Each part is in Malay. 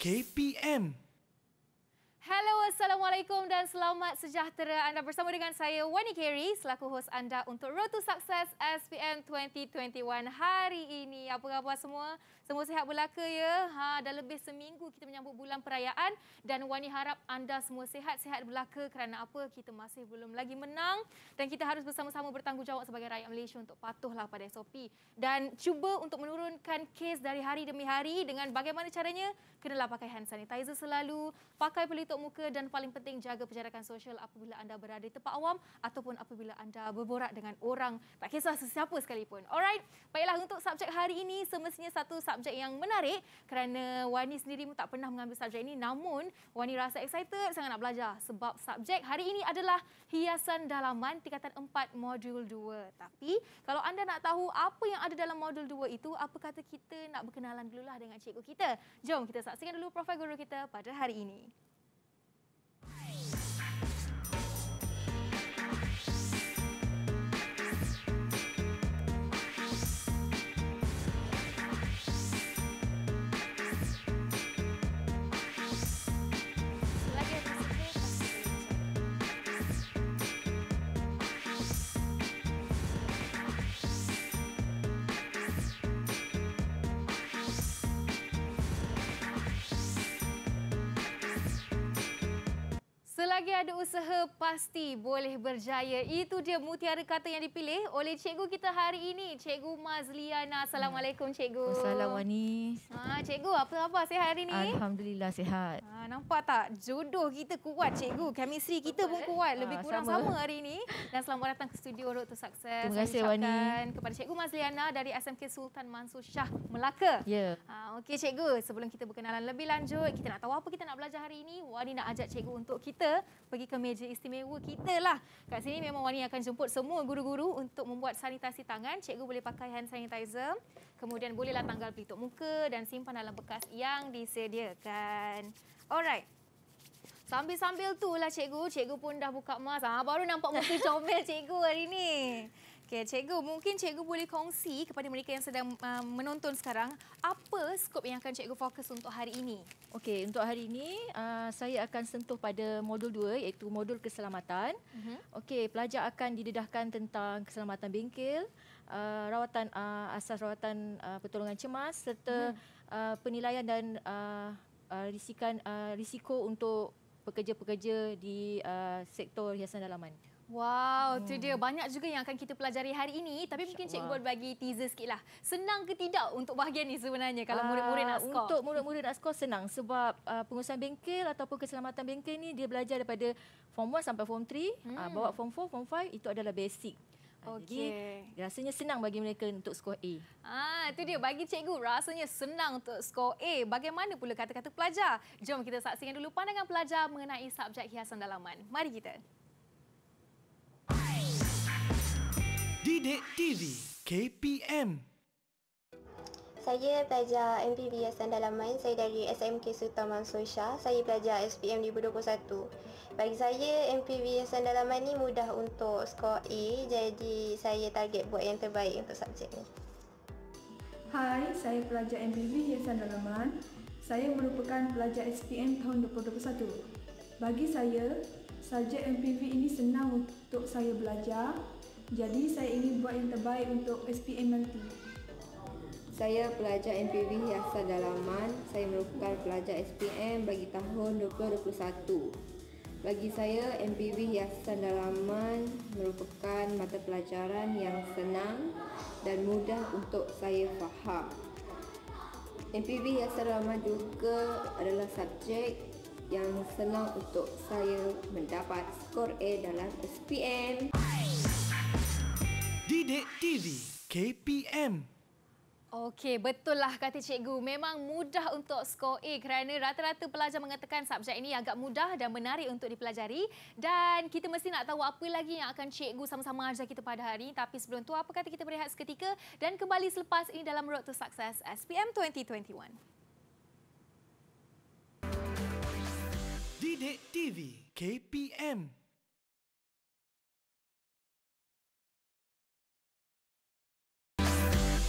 KPM. Assalamualaikum dan selamat sejahtera. Anda bersama dengan saya, Wani Carey, selaku hos anda untuk Road to Success SPM 2021 hari ini. Apa khabar semua? Semua sihat belaka ya? Ha, dah lebih seminggu kita menyambut bulan perayaan dan Wani harap anda semua sihat-sihat belaka kerana apa? Kita masih belum lagi menang dan kita harus bersama-sama bertanggungjawab sebagai rakyat Malaysia untuk patuhlah pada SOP. Dan cuba untuk menurunkan kes dari hari demi hari dengan bagaimana caranya? Kenalah pakai hand sanitizer selalu, pakai pelitup muka dan paling penting jaga penjarakan sosial apabila anda berada di tempat awam ataupun apabila anda berborak dengan orang tak kisah sesiapa sekalipun. Alright, baiklah untuk subjek hari ini semestinya satu subjek yang menarik kerana Wani sendiri pun tak pernah mengambil subjek ini namun Wani rasa excited sangat nak belajar sebab subjek hari ini adalah hiasan dalaman tingkatan 4 modul 2. Tapi kalau anda nak tahu apa yang ada dalam modul 2 itu, apa kata kita nak berkenalan dululah dengan cikgu kita. Jom kita saksikan dulu profil guru kita pada hari ini. Selagi ada usaha, pasti boleh berjaya. Itu dia mutiara kata yang dipilih oleh cikgu kita hari ini. Cikgu Mazliana. Assalamualaikum, cikgu. Assalamualaikum. Ha, cikgu, apa-apa sihat hari ini? Alhamdulillah, sehat. Ha. Ah, nampak tak jodoh kita kuat cikgu. Chemistry kita pun eh? kuat. Ah, lebih ha, kurang sama. sama hari ini. Dan selamat datang ke studio Road to Success. Terima kasih Wani. Kepada cikgu Mazliana dari SMK Sultan Mansur Shah Melaka. Ya. Ha, Okey cikgu, sebelum kita berkenalan lebih lanjut, kita nak tahu apa kita nak belajar hari ini. Wani nak ajak cikgu untuk kita pergi ke meja istimewa kita lah. Kat sini memang Wani akan jemput semua guru-guru untuk membuat sanitasi tangan. Cikgu boleh pakai hand sanitizer kemudian bolehlah tanggal pelitup muka dan simpan dalam bekas yang disediakan. Alright. Sambil-sambil tu lah cikgu, cikgu pun dah buka mask. Ha, ah, baru nampak muka comel cikgu hari ni. Okay, cikgu, mungkin cikgu boleh kongsi kepada mereka yang sedang uh, menonton sekarang apa skop yang akan cikgu fokus untuk hari ini? Okey, untuk hari ini uh, saya akan sentuh pada modul dua iaitu modul keselamatan. Uh-huh. Mhm. Okey, pelajar akan didedahkan tentang keselamatan bengkel, uh, rawatan uh, asas rawatan uh, pertolongan cemas serta hmm. uh, penilaian dan uh, uh, risikan uh, risiko untuk pekerja-pekerja di uh, sektor hiasan dalaman. Wow, hmm. tu dia banyak juga yang akan kita pelajari hari ini tapi mungkin cikgu buat bagi teaser sikitlah. Senang ke tidak untuk bahagian ni sebenarnya kalau uh, murid-murid nak skor? Untuk murid-murid nak skor senang sebab uh, pengurusan bengkel ataupun keselamatan bengkel ni dia belajar daripada form 1 sampai form 3, hmm. uh, bawa form 4, form 5 itu adalah basic. Ah, okay. rasanya senang bagi mereka untuk skor A. Ah, itu dia bagi cikgu rasanya senang untuk skor A. Bagaimana pula kata-kata pelajar? Jom kita saksikan dulu pandangan pelajar mengenai subjek hiasan dalaman. Mari kita. Didik TV KPM saya pelajar MPB Hiasan Dalaman. Saya dari SMK Sultan Mansur Shah. Saya pelajar SPM 2021. Bagi saya MPV yang dalaman ni mudah untuk skor A jadi saya target buat yang terbaik untuk subjek ni. Hai, saya pelajar MPV Hiasan Dalaman. Saya merupakan pelajar SPM tahun 2021. Bagi saya, subjek MPV ini senang untuk saya belajar. Jadi, saya ingin buat yang terbaik untuk SPM nanti. Saya pelajar MPV Hiasan Dalaman. Saya merupakan pelajar SPM bagi tahun 2021. Bagi saya, MPV hiasan dalaman merupakan mata pelajaran yang senang dan mudah untuk saya faham. MPV hiasan dalaman juga adalah subjek yang senang untuk saya mendapat skor A dalam SPM. Didik TV KPM Okey, betul lah kata cikgu. Memang mudah untuk skor A kerana rata-rata pelajar mengatakan subjek ini agak mudah dan menarik untuk dipelajari. Dan kita mesti nak tahu apa lagi yang akan cikgu sama-sama ajar kita pada hari ini. Tapi sebelum tu apa kata kita berehat seketika dan kembali selepas ini dalam Road to Success SPM 2021. Didik TV KPM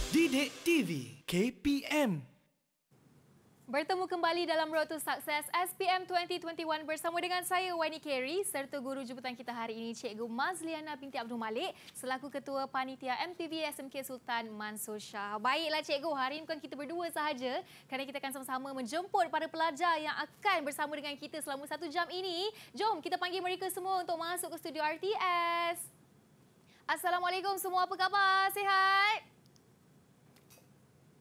Didik TV KPM Bertemu kembali dalam Road to Success SPM 2021 bersama dengan saya Wani Carey serta guru jemputan kita hari ini Cikgu Mazliana binti Abdul Malik selaku ketua panitia MPV SMK Sultan Mansur Shah. Baiklah Cikgu, hari ini bukan kita berdua sahaja kerana kita akan sama-sama menjemput para pelajar yang akan bersama dengan kita selama satu jam ini. Jom kita panggil mereka semua untuk masuk ke studio RTS. Assalamualaikum semua, apa khabar? Sihat?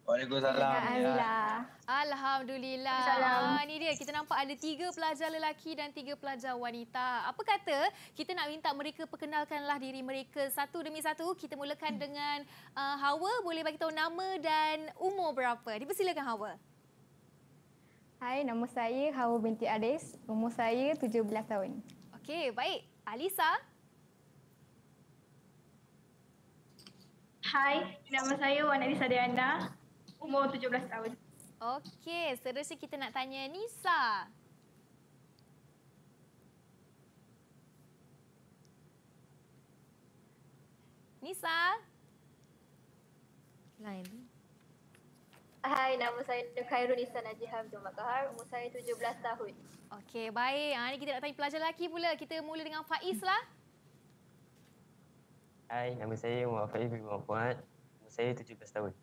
Waalaikumsalam. Ya. Alhamdulillah. Alhamdulillah. Ini dia, kita nampak ada tiga pelajar lelaki dan tiga pelajar wanita. Apa kata kita nak minta mereka perkenalkanlah diri mereka satu demi satu. Kita mulakan dengan uh, Hawa. Boleh bagi tahu nama dan umur berapa? Dipersilakan Hawa. Hai, nama saya Hawa binti Aris. Umur saya 17 tahun. Okey, baik. Alisa. Hai, nama saya Wan Alisa Deanda umur 17 tahun. Okey, seterusnya kita nak tanya Nisa. Nisa. Lain. Hai, nama saya Khairul Nisa Najih Abdul Makahar. Umur saya 17 tahun. Okey, baik. Ha, ah, ini kita nak tanya pelajar lelaki pula. Kita mula dengan Faiz lah. Hai, nama saya Umar Faiz bin Muhammad. Umur saya 17 tahun.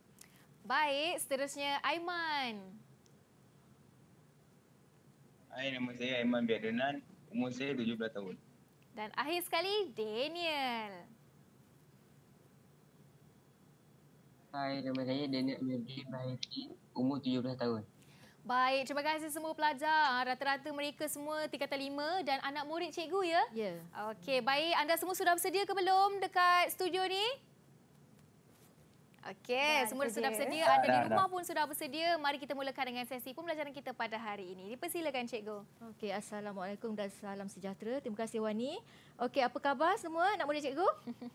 Baik, seterusnya Aiman. Hai, nama saya Aiman Biadunan. Umur saya 17 tahun. Dan akhir sekali, Daniel. Hai, nama saya Daniel Amirdi Bahiti. Umur 17 tahun. Baik, terima kasih semua pelajar. Rata-rata mereka semua tingkatan lima dan anak murid cikgu ya? Ya. Okey, baik. Anda semua sudah bersedia ke belum dekat studio ni? Okey, ya, semua sedia. sudah bersedia. Anda di rumah pun sudah bersedia. Mari kita mulakan dengan sesi pembelajaran kita pada hari ini. Dipersilakan cikgu. Okey, assalamualaikum dan salam sejahtera. Terima kasih Wani. Okey, apa khabar semua? Nak mula cikgu?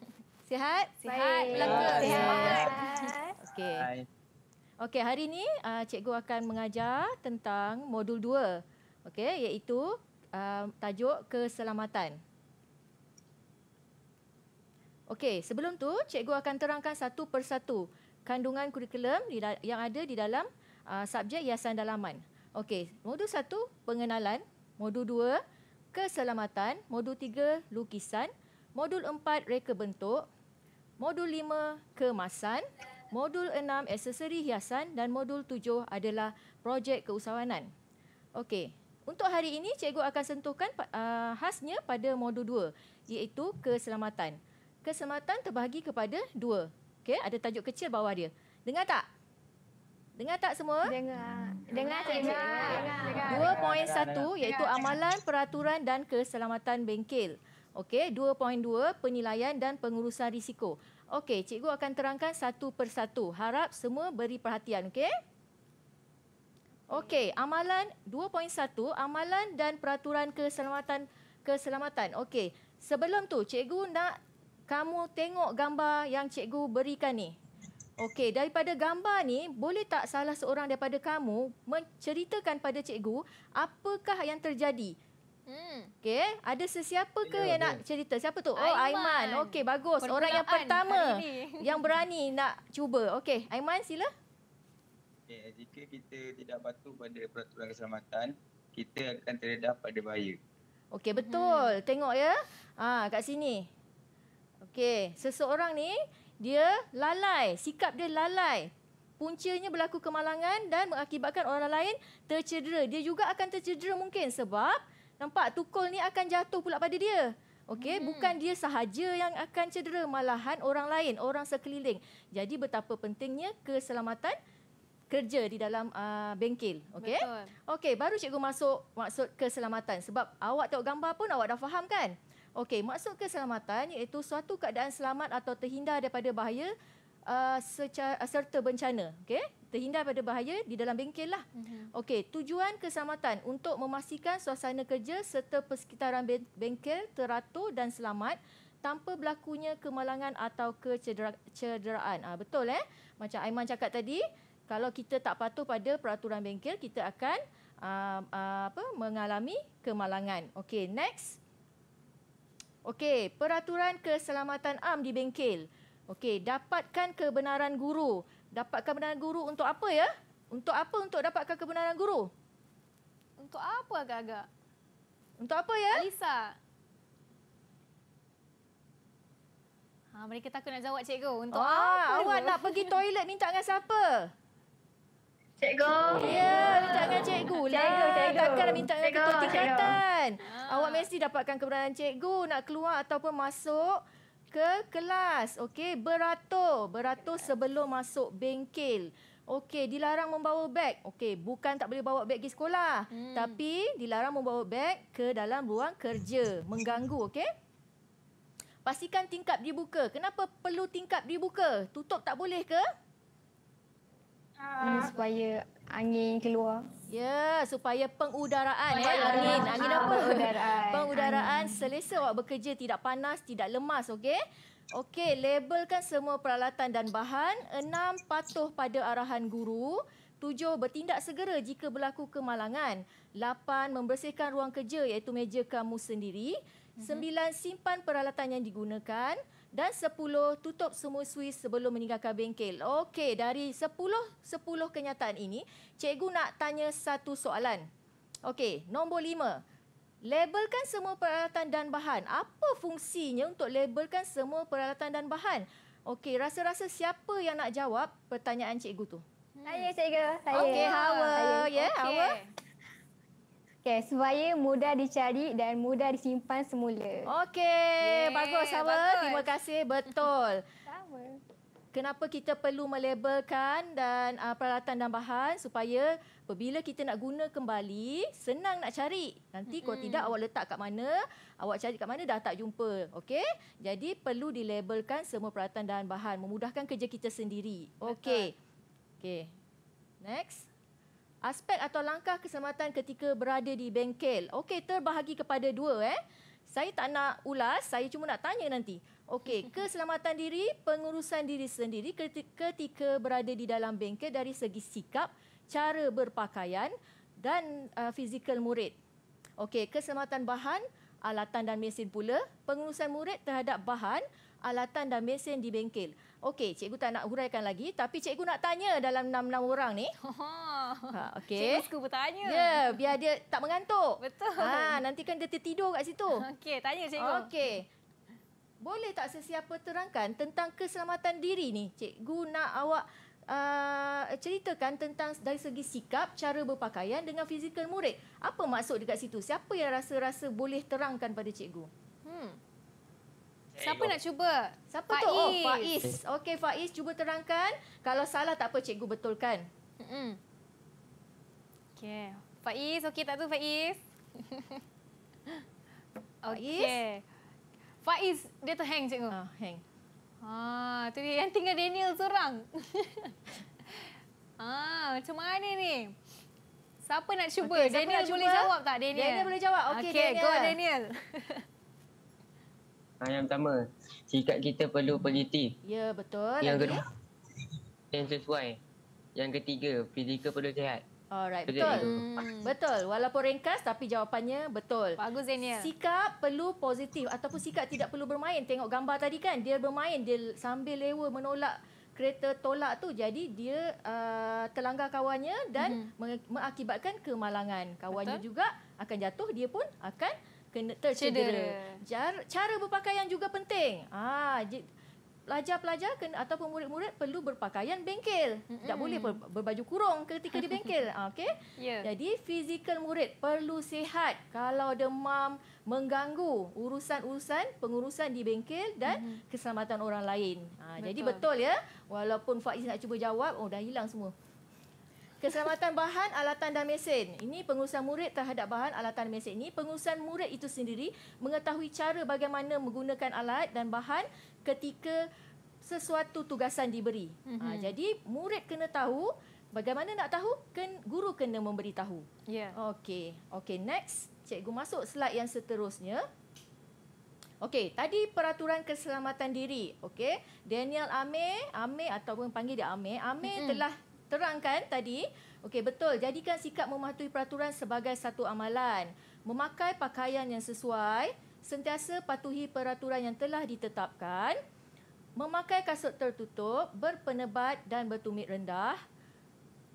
Sihat? Sihat. Belaka. Sihat. Sihat. Sihat. Okey. Okey, hari ini uh, cikgu akan mengajar tentang modul 2. Okey, iaitu uh, tajuk keselamatan. Okey, sebelum tu cikgu akan terangkan satu persatu kandungan kurikulum yang ada di dalam uh, subjek hiasan dalaman. Okey, modul satu pengenalan, modul dua keselamatan, modul tiga lukisan, modul empat reka bentuk, modul lima kemasan, modul enam aksesori hiasan dan modul tujuh adalah projek keusahawanan. Okey, untuk hari ini cikgu akan sentuhkan uh, khasnya pada modul dua iaitu keselamatan keselamatan terbahagi kepada dua. okay? ada tajuk kecil bawah dia. Dengar tak? Dengar tak semua? Dengar. Dengar, Dua poin satu, iaitu amalan peraturan dan keselamatan bengkel. Okey, dua, penilaian dan pengurusan risiko. Okey, cikgu akan terangkan satu persatu. Harap semua beri perhatian, okey? Okey, amalan dua poin satu, amalan dan peraturan keselamatan keselamatan. Okey, sebelum tu cikgu nak kamu tengok gambar yang cikgu berikan ni. Okey, daripada gambar ni, boleh tak salah seorang daripada kamu menceritakan pada cikgu apakah yang terjadi? Hmm. Okey, ada sesiapa ke yang nak cerita? Siapa tu? Oh, Aiman. Okey, bagus. Orang yang pertama yang berani nak cuba. Okey, Aiman sila. Okey, jika kita tidak patuh pada peraturan keselamatan, kita akan terdedah pada bahaya. Okey, betul. Hmm. Tengok ya. Ah, kat sini. Okey, seseorang ni dia lalai, sikap dia lalai. Puncanya berlaku kemalangan dan mengakibatkan orang lain tercedera. Dia juga akan tercedera mungkin sebab nampak tukul ni akan jatuh pula pada dia. Okey, hmm. bukan dia sahaja yang akan cedera, malahan orang lain, orang sekeliling. Jadi betapa pentingnya keselamatan kerja di dalam uh, bengkel, okey? Okey, baru cikgu masuk maksud keselamatan sebab awak tengok gambar pun awak dah faham kan? Okey, maksud keselamatan iaitu suatu keadaan selamat atau terhindar daripada bahaya uh, secara, uh, serta bencana. Okey, terhindar daripada bahaya di dalam bengkel lah. Uh-huh. Okey, tujuan keselamatan untuk memastikan suasana kerja serta persekitaran bengkel teratur dan selamat tanpa berlakunya kemalangan atau kecederaan. ha, ah, betul eh? Macam Aiman cakap tadi, kalau kita tak patuh pada peraturan bengkel, kita akan uh, uh, apa mengalami kemalangan. Okey, next. Okey, peraturan keselamatan am di bengkel. Okey, dapatkan kebenaran guru. Dapatkan kebenaran guru untuk apa ya? Untuk apa untuk dapatkan kebenaran guru? Untuk apa agak-agak? Untuk apa ya? Alisa. Ha, mereka takut nak jawab cikgu. Untuk oh, apa? Awak nak pergi toilet minta dengan siapa? Cikgu. Ya, ucapkan ya. cikgu lah. Cikgu, cikgu. Takkan minta dengan ketua tingkatan. Cikgu. Ah. Awak mesti dapatkan keberanian cikgu nak keluar ataupun masuk ke kelas. Okey, beratur. Beratur sebelum masuk bengkel. Okey, dilarang membawa beg. Okey, bukan tak boleh bawa beg ke sekolah. Hmm. Tapi dilarang membawa beg ke dalam ruang kerja. Mengganggu, okey? Pastikan tingkap dibuka. Kenapa perlu tingkap dibuka? Tutup tak boleh ke? Ha. Supaya angin keluar. Ya, supaya pengudaraan. Supaya eh, angin. Angin apa? Ah, pengudaraan. Pengudaraan angin. selesa awak bekerja. Tidak panas, tidak lemas. Okey? Okey, labelkan semua peralatan dan bahan. Enam, patuh pada arahan guru. Tujuh, bertindak segera jika berlaku kemalangan. Lapan, membersihkan ruang kerja iaitu meja kamu sendiri. Mhm. Sembilan, simpan peralatan yang digunakan dan 10 tutup semua suis sebelum meninggalkan bengkel. Okey, dari 10 10 kenyataan ini, cikgu nak tanya satu soalan. Okey, nombor 5. Labelkan semua peralatan dan bahan. Apa fungsinya untuk labelkan semua peralatan dan bahan? Okey, rasa-rasa siapa yang nak jawab pertanyaan cikgu tu? Saya, cikgu. Saya. Okey, Hawa. Ya, Hawa. okay. Okay, supaya mudah dicari dan mudah disimpan semula. Okey, bagus sama. Terima kasih, betul. Sama. Kenapa kita perlu melabelkan dan uh, peralatan dan bahan supaya bila kita nak guna kembali, senang nak cari. Nanti mm-hmm. kalau tidak awak letak kat mana, awak cari kat mana dah tak jumpa. Okey? Jadi perlu dilabelkan semua peralatan dan bahan memudahkan kerja kita sendiri. Okey. Okey. Next aspek atau langkah keselamatan ketika berada di bengkel. Okey, terbahagi kepada dua eh. Saya tak nak ulas, saya cuma nak tanya nanti. Okey, keselamatan diri, pengurusan diri sendiri ketika berada di dalam bengkel dari segi sikap, cara berpakaian dan uh, fizikal murid. Okey, keselamatan bahan, alatan dan mesin pula, pengurusan murid terhadap bahan, alatan dan mesin di bengkel. Okey, cikgu tak nak huraikan lagi tapi cikgu nak tanya dalam enam-enam orang ni. Ha, ha okey. Cikgu suka bertanya. Ya, yeah, biar dia tak mengantuk. Betul. Ha, nanti kan dia tertidur kat situ. Okey, tanya cikgu. Okey. Boleh tak sesiapa terangkan tentang keselamatan diri ni? Cikgu nak awak uh, ceritakan tentang dari segi sikap, cara berpakaian dengan fizikal murid. Apa maksud dekat situ? Siapa yang rasa-rasa boleh terangkan pada cikgu? Hmm. Siapa nak cuba? Siapa Faiz. tu? Oh, Faiz. Okey, Faiz. Cuba terangkan. Kalau salah tak apa, cikgu betulkan. Mm-mm. Okay. Faiz, okey tak tu Faiz? okay. Faiz? Faiz, dia hang cikgu. Ah, hang. Ah, tu dia yang tinggal Daniel seorang. ah, macam mana ni? Siapa nak cuba? Okay, Daniel nak cuba? boleh jawab tak Daniel? Daniel boleh jawab. Okey, okay, Go, Daniel. Ha, yang pertama, sikap kita perlu positif. Ya, betul. Yang kedua, yang sesuai. Yang ketiga, fizikal perlu sihat. Alright, betul. Hmm. hmm. Betul. Walaupun ringkas tapi jawapannya betul. Bagus Zainia. Ya. Sikap perlu positif ataupun sikap tidak perlu bermain. Tengok gambar tadi kan, dia bermain dia sambil lewa menolak kereta tolak tu jadi dia uh, terlanggar kawannya dan mm-hmm. mengakibatkan kemalangan. Kawannya betul. juga akan jatuh, dia pun akan kena tercedera. Cedera. Cara berpakaian juga penting. Ah, pelajar-pelajar atau ataupun murid-murid perlu berpakaian bengkel. Mm-hmm. Tak boleh ber- berbaju kurung ketika di bengkel. Ah, okay? yeah. Jadi fizikal murid perlu sihat kalau demam mengganggu urusan-urusan pengurusan di bengkel dan mm-hmm. keselamatan orang lain. Ah, betul. Jadi betul ya. Walaupun Faiz nak cuba jawab, oh dah hilang semua. Keselamatan bahan, alatan dan mesin. Ini pengurusan murid terhadap bahan, alatan dan mesin. Ini pengurusan murid itu sendiri mengetahui cara bagaimana menggunakan alat dan bahan ketika sesuatu tugasan diberi. Mm-hmm. Ha, mhm. jadi murid kena tahu bagaimana nak tahu, ken, guru kena memberitahu. Yeah. Okey, okay, next. Cikgu masuk slide yang seterusnya. Okey, tadi peraturan keselamatan diri. Okey, Daniel Amir, Amir ataupun panggil dia Amir. Amir mm-hmm. telah terangkan tadi, okey betul, jadikan sikap mematuhi peraturan sebagai satu amalan. Memakai pakaian yang sesuai, sentiasa patuhi peraturan yang telah ditetapkan, memakai kasut tertutup, berpenebat dan bertumit rendah,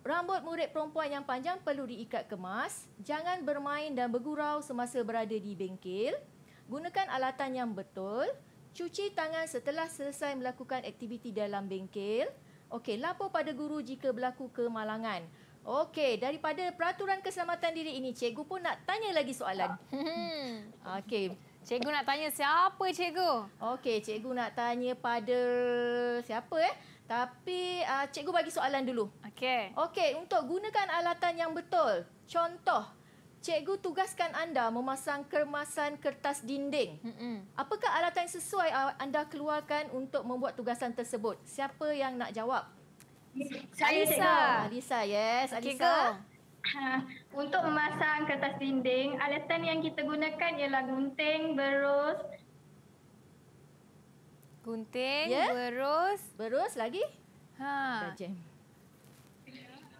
rambut murid perempuan yang panjang perlu diikat kemas, jangan bermain dan bergurau semasa berada di bengkel, gunakan alatan yang betul, cuci tangan setelah selesai melakukan aktiviti dalam bengkel, Okey, lapor pada guru jika berlaku kemalangan. Okey, daripada peraturan keselamatan diri ini, cikgu pun nak tanya lagi soalan. Hmm. Okey. Cikgu nak tanya siapa cikgu? Okey, cikgu nak tanya pada siapa eh? Tapi uh, cikgu bagi soalan dulu. Okey. Okey, untuk gunakan alatan yang betul. Contoh, cikgu tugaskan anda memasang kemasan kertas dinding. Mm-mm. Apakah alatan sesuai anda keluarkan untuk membuat tugasan tersebut? Siapa yang nak jawab? Saya, Alisa. Alisa, yes. Alisa. Cikgu. Untuk memasang kertas dinding, alatan yang kita gunakan ialah gunting, berus. Gunting, yeah. berus. Berus lagi? Ha.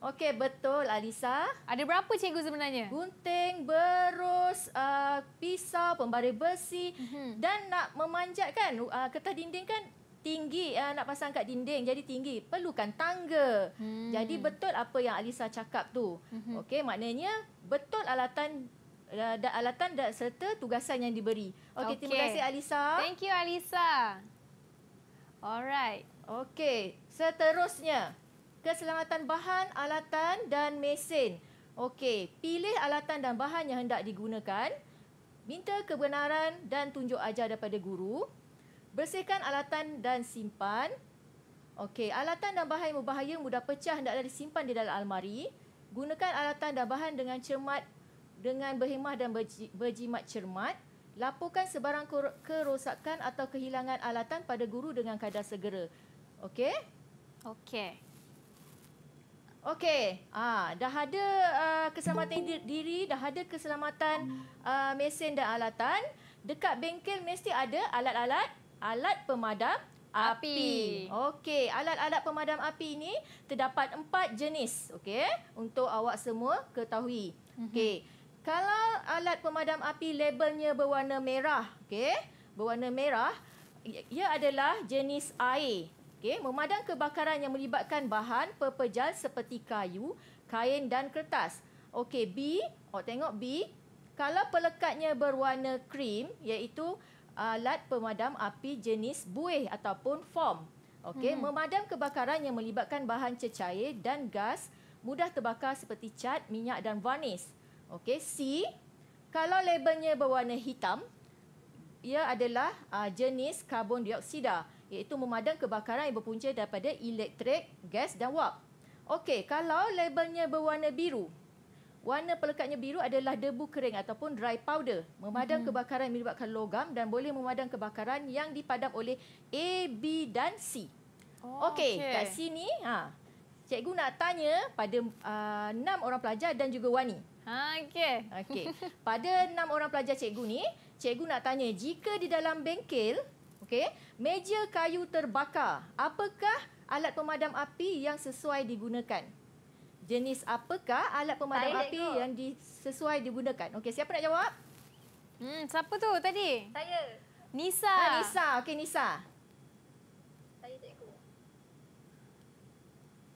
Okey, betul Alisa. Ada berapa cikgu sebenarnya? Gunting, berus, uh, pisau, pembaris besi mm-hmm. dan nak memanjatkan uh, kertas dinding kan tinggi uh, nak pasang kat dinding jadi tinggi perlukan tangga. Mm-hmm. Jadi betul apa yang Alisa cakap tu. Mm-hmm. Okey, maknanya betul alatan uh, dan alatan dan serta tugasan yang diberi. Okey, okay. terima kasih Alisa. Thank you Alisa. Alright. Okey, seterusnya keselamatan bahan, alatan dan mesin. Okey, pilih alatan dan bahan yang hendak digunakan. Minta kebenaran dan tunjuk ajar daripada guru. Bersihkan alatan dan simpan. Okey, alatan dan bahan yang berbahaya mudah pecah hendaklah disimpan di dalam almari. Gunakan alatan dan bahan dengan cermat, dengan berhemah dan berjimat cermat. Laporkan sebarang kerosakan atau kehilangan alatan pada guru dengan kadar segera. Okey? Okey. Okey, ah, dah ada uh, keselamatan diri, dah ada keselamatan uh, mesin dan alatan. Dekat bengkel mesti ada alat-alat, alat pemadam api. api. Okey, alat-alat pemadam api ini terdapat empat jenis. Okey, untuk awak semua ketahui. Mm-hmm. Okey, kalau alat pemadam api labelnya berwarna merah, okey, berwarna merah, ia adalah jenis air. Okey, memadam kebakaran yang melibatkan bahan pepejal seperti kayu, kain dan kertas. Okey, B, oh tengok B. Kalau pelekatnya berwarna krim iaitu alat ah, pemadam api jenis buih ataupun foam. Okey, hmm. memadam kebakaran yang melibatkan bahan cecair dan gas mudah terbakar seperti cat, minyak dan varnish. Okey, C. Kalau labelnya berwarna hitam, ia adalah uh, jenis karbon dioksida iaitu memadam kebakaran yang berpunca daripada elektrik, gas dan wap. Okey, kalau labelnya berwarna biru, warna pelekatnya biru adalah debu kering ataupun dry powder. Memadam hmm. kebakaran yang melibatkan logam dan boleh memadam kebakaran yang dipadam oleh A, B dan C. Oh, Okey, okay. kat sini ha, cikgu nak tanya pada ah, enam orang pelajar dan juga Wani. Ha, Okey. Okay. Pada enam orang pelajar cikgu ni, cikgu nak tanya jika di dalam bengkel Okey, meja kayu terbakar. Apakah alat pemadam api yang sesuai digunakan? Jenis apakah alat pemadam Baik, api go. yang sesuai digunakan? Okey, siapa nak jawab? Hmm, siapa tu tadi? Saya. Nisa. Ah, Nisa. Okey, Nisa. Saya cikgu. Uh,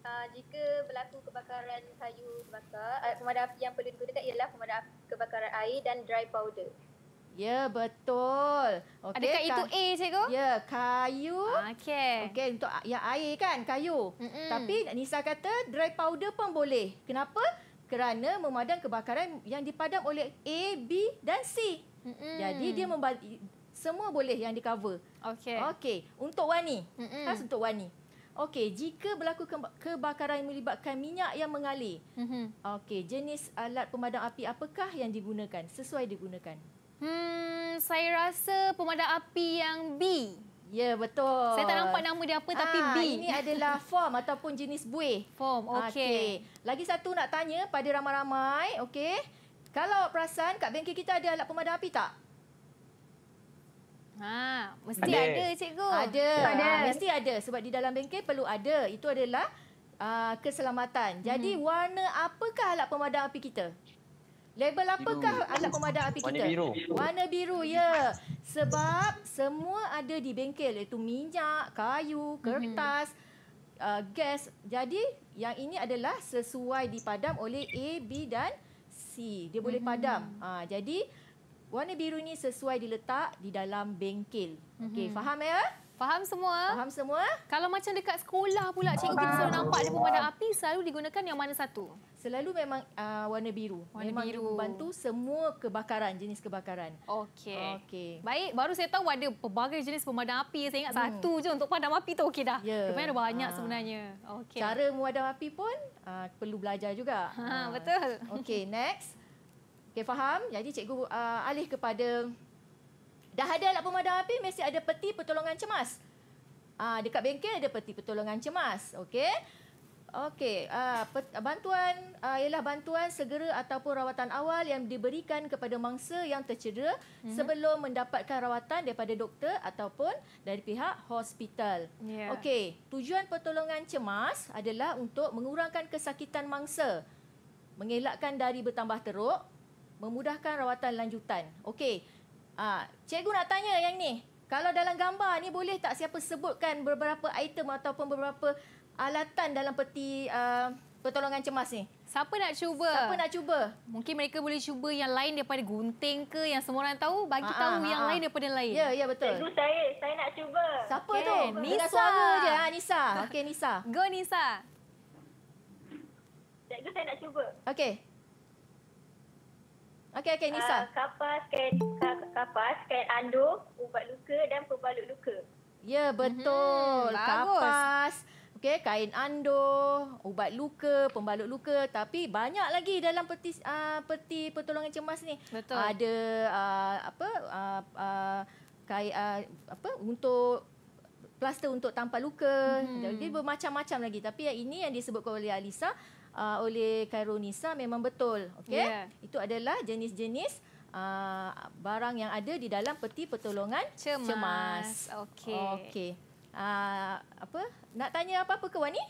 ah, jika berlaku kebakaran kayu terbakar, alat pemadam api yang perlu digunakan ialah pemadam kebakaran air dan dry powder. Ya, betul. Okay. Adakah itu A, cikgu? Ya, kayu. Okey. Okey, untuk yang air kan, kayu. Mm-mm. Tapi Nisa kata dry powder pun boleh. Kenapa? Kerana memadam kebakaran yang dipadam oleh A, B dan C. Mm-mm. Jadi, dia membal- semua boleh yang di-cover. Okey. Okey, untuk wani. Mm-mm. Khas untuk wani. Okey, jika berlaku kebakaran yang melibatkan minyak yang mengalir. Mm-hmm. Okey, jenis alat pemadam api apakah yang digunakan? Sesuai digunakan. Hmm, saya rasa pemadam api yang B. Ya, betul. Saya tak nampak nama dia apa tapi ah, B. Ini adalah form ataupun jenis buih. Form, ah, okey. Okay. Lagi satu nak tanya pada ramai-ramai, okey. Kalau awak perasan, kat bengkel kita ada alat pemadam api tak? Ha, mesti ada, ada cikgu. Ada. ada. Ha, mesti ada sebab di dalam bengkel perlu ada. Itu adalah uh, keselamatan. Jadi, hmm. warna apakah alat pemadam api kita? Label apakah biru. alat pemadam api kita? Warna biru. Warna biru, ya. Sebab semua ada di bengkel. Iaitu minyak, kayu, mhm. kertas, hmm. uh, gas. Jadi yang ini adalah sesuai dipadam oleh A, B dan C. Dia boleh hmm. padam. Uh, jadi warna biru ni sesuai diletak di dalam bengkel. Hmm. Okey, mhm. faham ya? Faham semua? Faham semua? Kalau macam dekat sekolah pula, cikgu kita selalu nampak ada pemadam api, selalu digunakan yang mana satu? Selalu memang uh, warna biru. Warna memang biru. membantu semua kebakaran, jenis kebakaran. Okey. Okey. Baik, baru saya tahu ada pelbagai jenis pemadam api. Saya ingat hmm. satu je untuk pemadam api tu okey dah. Yeah. Rupanya ada banyak ha. sebenarnya. Okay. Cara memadam api pun uh, perlu belajar juga. Ha, ah. betul. Okey, next. Okay, faham? Jadi cikgu uh, alih kepada Dah ada alat pemadam api mesti ada peti pertolongan cemas. Ah dekat bengkel ada peti pertolongan cemas. Okey. Okey, ah bantuan ah, ialah bantuan segera ataupun rawatan awal yang diberikan kepada mangsa yang tercedera mm-hmm. sebelum mendapatkan rawatan daripada doktor ataupun dari pihak hospital. Yeah. Okey, tujuan pertolongan cemas adalah untuk mengurangkan kesakitan mangsa, mengelakkan dari bertambah teruk, memudahkan rawatan lanjutan. Okey. Ah, cikgu nak tanya yang ni. Kalau dalam gambar ni boleh tak siapa sebutkan beberapa item ataupun beberapa alatan dalam peti uh, pertolongan cemas ni? Siapa nak cuba? Siapa nak cuba? Mungkin mereka boleh cuba yang lain daripada gunting ke yang semua orang tahu. Bagi ha, tahu ha, yang ha. lain daripada yang lain. Ya, ya betul. Cikgu saya, saya nak cuba. Siapa okay. tu? Nisa. Dengan Ha, Nisa. Okey, Nisa. Go, Nisa. Cikgu saya nak cuba. Okey. Okey okey Nisa. Uh, kapas kain kapas kain anduk, ubat luka dan pembalut luka. Ya yeah, betul. Mm-hmm, kapas. Okey kain anduk, ubat luka, pembalut luka tapi banyak lagi dalam peti uh, ah, peti pertolongan cemas ni. Betul. Ada uh, apa uh, uh, kain uh, apa untuk plaster untuk tanpa luka hmm. dia bermacam-macam lagi tapi yang ini yang disebut oleh Alisa uh, oleh Kairunisa memang betul Okay, yeah. itu adalah jenis-jenis uh, barang yang ada di dalam peti pertolongan cemas, cemas. okey okey uh, apa nak tanya apa-apa ke Wani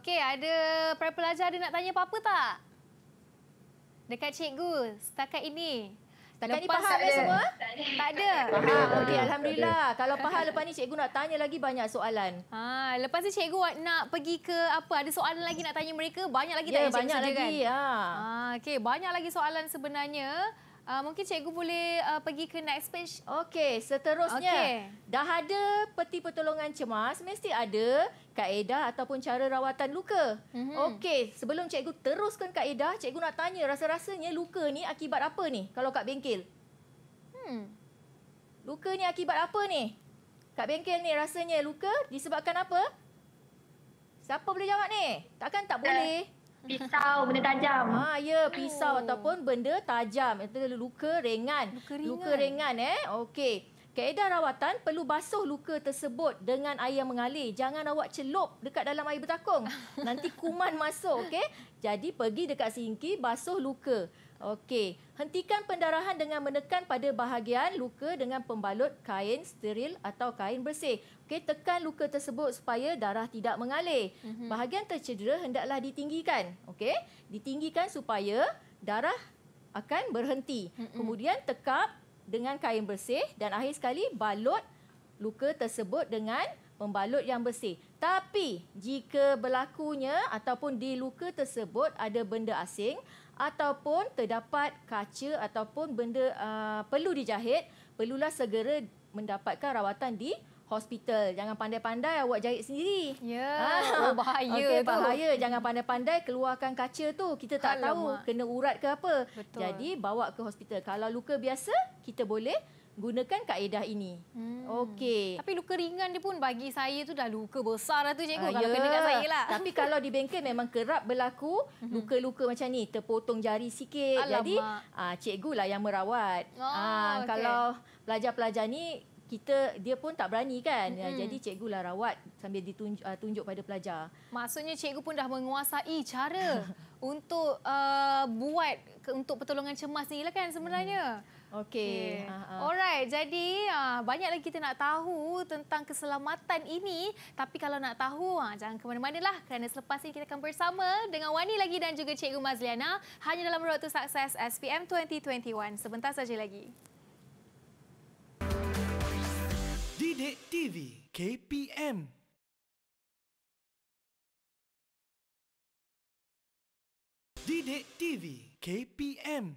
okey ada pelajar ada nak tanya apa-apa tak dekat cikgu setakat ini tak ada pahala semua? Tak ada. Tak ada. Ha, okey alhamdulillah. Ada. Kalau pahala lepas ni cikgu nak tanya lagi banyak soalan. Ha, lepas ni cikgu nak pergi ke apa? Ada soalan lagi nak tanya mereka? Banyak lagi tak ya, banyak lagi. Kan? Ha. ha okey, banyak lagi soalan sebenarnya. Uh, mungkin cikgu boleh uh, pergi ke next page. Okey, seterusnya. Okay. Dah ada peti pertolongan cemas, mesti ada kaedah ataupun cara rawatan luka. Mm-hmm. Okey, sebelum cikgu teruskan kaedah, cikgu nak tanya rasa-rasanya luka ni akibat apa ni kalau kat bengkel? Hmm. Luka ni akibat apa ni? Kat bengkel ni rasanya luka disebabkan apa? Siapa boleh jawab ni? Takkan tak eh, boleh? Uh, pisau, benda tajam. Ha, ah, ya. Oh. Pisau oh. ataupun benda tajam. Itu luka ringan. Luka ringan. Luka ringan eh. Okey. Kaedah rawatan perlu basuh luka tersebut dengan air yang mengalir. Jangan awak celup dekat dalam air bertakung. Nanti kuman masuk, Okay? Jadi pergi dekat singki, basuh luka. Okey. Hentikan pendarahan dengan menekan pada bahagian luka dengan pembalut kain steril atau kain bersih. Okey, tekan luka tersebut supaya darah tidak mengalir. Mhm. Bahagian tercedera hendaklah ditinggikan, okey? Ditinggikan supaya darah akan berhenti. Mhm. Kemudian tekap dengan kain bersih dan akhir sekali balut luka tersebut dengan pembalut yang bersih. Tapi jika berlakunya ataupun di luka tersebut ada benda asing ataupun terdapat kaca ataupun benda uh, perlu dijahit, perlulah segera mendapatkan rawatan di hospital. Jangan pandai-pandai awak jahit sendiri. Ya. Ha. Oh, bahaya okay, tu. Bahaya. Jangan pandai-pandai keluarkan kaca tu. Kita tak Alamak. tahu kena urat ke apa. Betul. Jadi bawa ke hospital. Kalau luka biasa, kita boleh gunakan kaedah ini. Hmm. Okey. Tapi luka ringan dia pun bagi saya tu dah luka besar dah tu cikgu. Uh, kalau yeah. kena kat ya. saya lah. Tapi kalau di bengkel memang kerap berlaku mhm. luka-luka macam ni. Terpotong jari sikit. Alamak. Jadi uh, cikgu lah yang merawat. Oh, uh, ah, okay. Kalau pelajar-pelajar ni kita dia pun tak berani kan mm-hmm. jadi cikgu lah rawat sambil ditunjuk uh, tunjuk pada pelajar maksudnya cikgu pun dah menguasai cara untuk uh, buat ke, untuk pertolongan cemas ni lah kan sebenarnya mm. Okey. Okay. Uh, ha, uh. Ha. Alright, jadi uh, banyak lagi kita nak tahu tentang keselamatan ini. Tapi kalau nak tahu, uh, jangan ke mana-mana lah. Kerana selepas ini kita akan bersama dengan Wani lagi dan juga Cikgu Mazliana. Hanya dalam Road to Success SPM 2021. Sebentar saja lagi. Didik TV KPM Didik TV KPM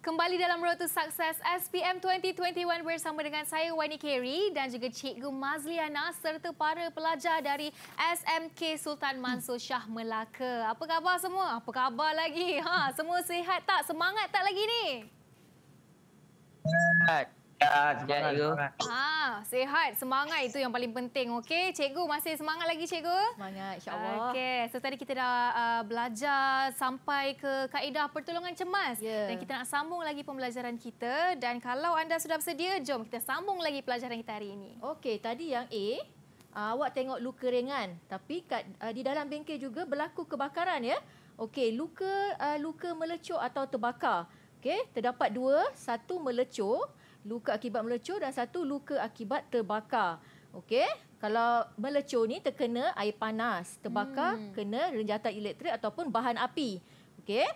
Kembali dalam Road to Success SPM 2021 bersama dengan saya Wani Keri dan juga Cikgu Mazliana serta para pelajar dari SMK Sultan Mansur Shah Melaka. Apa khabar semua? Apa khabar lagi? Ha, semua sihat tak? Semangat tak lagi ni? Sihat. Sehat, sehat, sehat. Ha, sehat, semangat itu yang paling penting. Okey, cikgu masih semangat lagi cikgu? Semangat, insyaAllah. Okey, so tadi kita dah uh, belajar sampai ke kaedah pertolongan cemas. Yeah. Dan kita nak sambung lagi pembelajaran kita. Dan kalau anda sudah bersedia, jom kita sambung lagi pelajaran kita hari ini. Okey, tadi yang A, ah, awak tengok luka ringan. Tapi kat, uh, di dalam bengkel juga berlaku kebakaran. ya. Okey, luka uh, luka melecur atau terbakar. Okey, terdapat dua. Satu melecur luka akibat melecur dan satu luka akibat terbakar. Okey, kalau melecur ni terkena air panas, terbakar hmm. kena renjatan elektrik ataupun bahan api. Okey.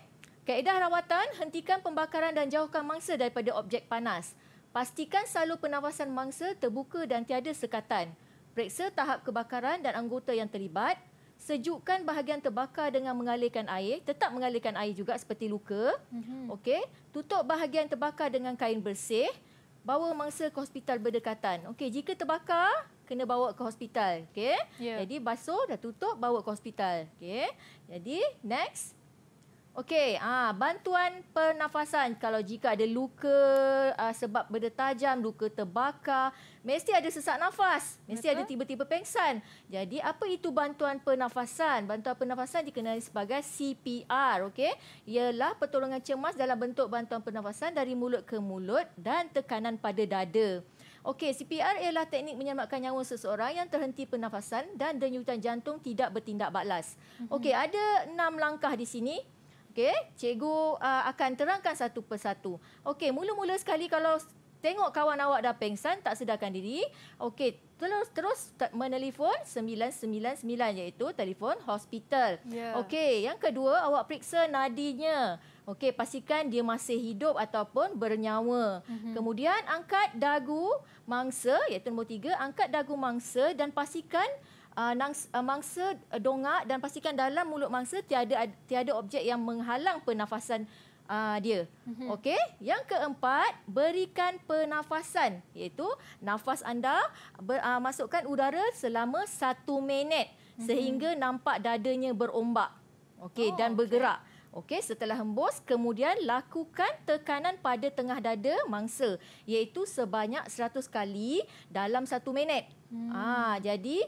Kaedah rawatan, hentikan pembakaran dan jauhkan mangsa daripada objek panas. Pastikan salur penawasan mangsa terbuka dan tiada sekatan. Periksa tahap kebakaran dan anggota yang terlibat. Sejukkan bahagian terbakar dengan mengalirkan air. Tetap mengalirkan air juga seperti luka. Mm-hmm. Okey. Tutup bahagian terbakar dengan kain bersih bawa mangsa ke hospital berdekatan. Okey, jika terbakar, kena bawa ke hospital. Okey. Yeah. Jadi basuh dah tutup, bawa ke hospital. Okey. Jadi next, Okey, ah bantuan pernafasan kalau jika ada luka ah, sebab benda tajam, luka terbakar, mesti ada sesak nafas, mesti Betul. ada tiba-tiba pengsan. Jadi apa itu bantuan pernafasan? Bantuan pernafasan dikenali sebagai CPR, okey? Ialah pertolongan cemas dalam bentuk bantuan pernafasan dari mulut ke mulut dan tekanan pada dada. Okey, CPR ialah teknik menyelamatkan nyawa seseorang yang terhenti pernafasan dan denyutan jantung tidak bertindak balas. Mhm. Okey, ada enam langkah di sini. Okey, cikgu uh, akan terangkan satu persatu. Okey, mula-mula sekali kalau tengok kawan awak dah pengsan, tak sedarkan diri, okey, terus terus menelefon 999 iaitu telefon hospital. Yeah. Okey, yang kedua awak periksa nadinya. Okey, pastikan dia masih hidup ataupun bernyawa. Mm-hmm. Kemudian angkat dagu mangsa iaitu nombor tiga, angkat dagu mangsa dan pastikan uh, mangsa uh, ah, dongak dan pastikan dalam mulut mangsa tiada tiada objek yang menghalang pernafasan uh, dia. Mm-hmm. Okey, yang keempat, berikan pernafasan iaitu nafas anda ber, uh, masukkan udara selama satu minit mm-hmm. sehingga nampak dadanya berombak. Okey oh, dan bergerak. Okey, setelah hembus, kemudian lakukan tekanan pada tengah dada mangsa iaitu sebanyak 100 kali dalam satu minit. Hmm. Ah, jadi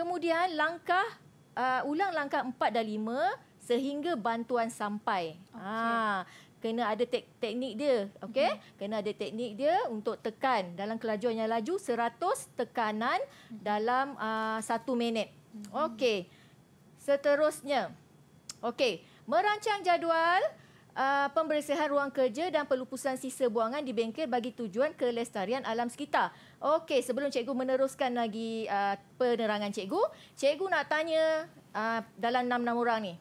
kemudian langkah uh, ulang langkah 4 dan 5 sehingga bantuan sampai. Okay. Ha ah, kena ada tek- teknik dia, okey? Mm-hmm. Kena ada teknik dia untuk tekan dalam kelajuan yang laju 100 tekanan mm-hmm. dalam uh, 1 minit. Mm-hmm. Okey. Seterusnya. Okey, merancang jadual uh, pembersihan ruang kerja dan pelupusan sisa buangan di bengkel bagi tujuan kelestarian alam sekitar. Okey, sebelum cikgu meneruskan lagi uh, penerangan cikgu, cikgu nak tanya uh, dalam enam-enam orang ni.